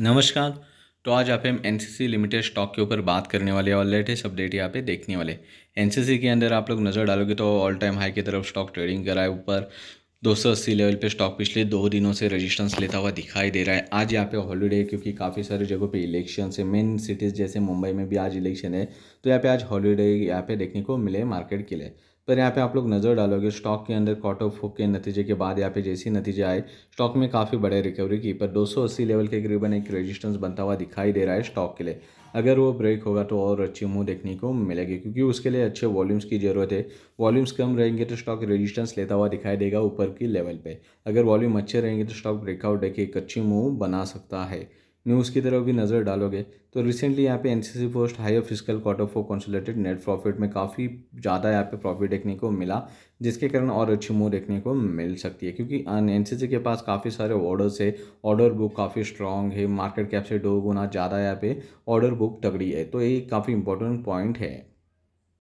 नमस्कार तो आज आप हम एन लिमिटेड स्टॉक के ऊपर बात करने वाले और लेटेस्ट अपडेट यहाँ पे देखने वाले एन के अंदर आप लोग नज़र डालोगे तो ऑल टाइम हाई की तरफ स्टॉक ट्रेडिंग करा है ऊपर 280 लेवल पे स्टॉक पिछले दो दिनों से रेजिस्टेंस लेता हुआ दिखाई दे रहा है आज यहाँ पे हॉलीडे है क्योंकि काफ़ी सारी जगहों पे इलेक्शन है मेन सिटीज़ जैसे मुंबई में भी आज इलेक्शन है तो यहाँ पे आज हॉलीडे यहाँ पे देखने को मिले मार्केट के लिए पर यहाँ पे आप लोग नज़र डालोगे स्टॉक के अंदर कॉट ऑफ के नतीजे के बाद यहाँ पे जैसे नतीजे आए स्टॉक में काफ़ी बड़े रिकवरी की पर 280 लेवल के करीबन एक रेजिस्टेंस बनता हुआ दिखाई दे रहा है स्टॉक के लिए अगर वो ब्रेक होगा तो और अच्छी मुँह देखने को मिलेगी क्योंकि उसके लिए अच्छे वॉल्यूम्स की ज़रूरत है वॉल्यूम्स कम रहेंगे तो स्टॉक रेजिस्टेंस लेता हुआ दिखाई देगा ऊपर की लेवल पर अगर वॉल्यूम अच्छे रहेंगे तो स्टॉक ब्रेकआउट देखिए एक अच्छी मुँह बना सकता है न्यूज़ की तरफ भी नज़र डालोगे तो रिसेंटली यहाँ पे NCC post high physical quarter four consolidated net profit में काफ़ी ज़्यादा यहाँ पे प्रॉफिट देखने को मिला जिसके कारण और अच्छी मूव देखने को मिल सकती है क्योंकि सी हाँ, के पास काफ़ी सारे ऑर्डर्स है ऑर्डर बुक काफ़ी स्ट्रॉन्ग है मार्केट कैप से दो गुना ज़्यादा यहाँ पे ऑर्डर बुक तगड़ी है तो ये काफ़ी इंपॉर्टेंट पॉइंट है